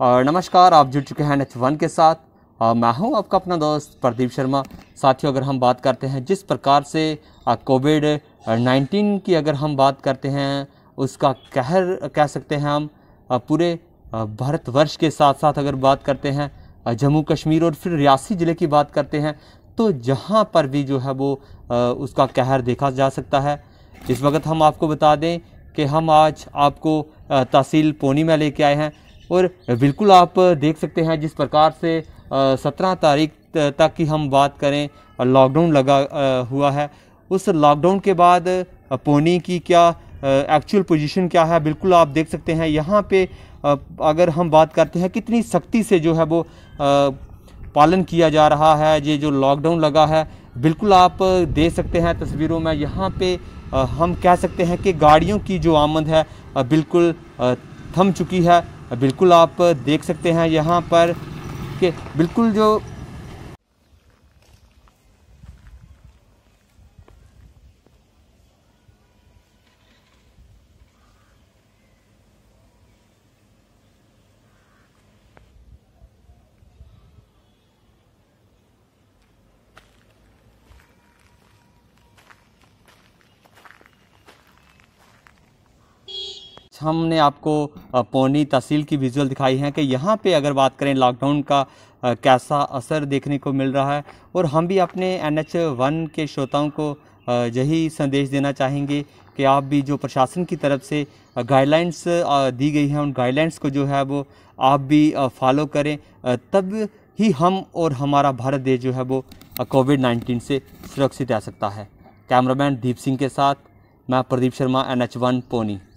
और नमस्कार आप जुड़ चुके हैं एच वन के साथ और मैं हूं आपका अपना दोस्त प्रदीप शर्मा साथियों अगर हम बात करते हैं जिस प्रकार से कोविड नाइन्टीन की अगर हम बात करते हैं उसका कहर कह सकते हैं हम पूरे भारतवर्ष के साथ साथ अगर बात करते हैं जम्मू कश्मीर और फिर रियासी ज़िले की बात करते हैं तो जहाँ पर भी जो है वो उसका कहर देखा जा सकता है इस वक्त हम आपको बता दें कि हम आज आपको तहसील पोनी में लेके आए हैं और बिल्कुल आप देख सकते हैं जिस प्रकार से सत्रह तारीख तक की हम बात करें लॉकडाउन लगा हुआ है उस लॉकडाउन के बाद पोनी की क्या एक्चुअल पोजीशन क्या है बिल्कुल आप देख सकते हैं यहाँ पे अगर हम बात करते हैं कितनी सख्ती से जो है वो पालन किया जा रहा है ये जो लॉकडाउन लगा है बिल्कुल आप देख सकते हैं तस्वीरों में यहाँ पे हम कह सकते हैं कि गाड़ियों की जो आमद है बिल्कुल थम चुकी है बिल्कुल आप देख सकते हैं यहाँ पर कि बिल्कुल जो हमने आपको पौनी तहसील की विजुअल दिखाई है कि यहाँ पे अगर बात करें लॉकडाउन का कैसा असर देखने को मिल रहा है और हम भी अपने एन एच वन के श्रोताओं को यही संदेश देना चाहेंगे कि आप भी जो प्रशासन की तरफ से गाइडलाइंस दी गई हैं उन गाइडलाइंस को जो है वो आप भी फॉलो करें तब ही हम और हमारा भारत देश जो है वो कोविड नाइन्टीन से सुरक्षित रह सकता है कैमरामैन दीप सिंह के साथ मैं Pradeep Sharma N H one pony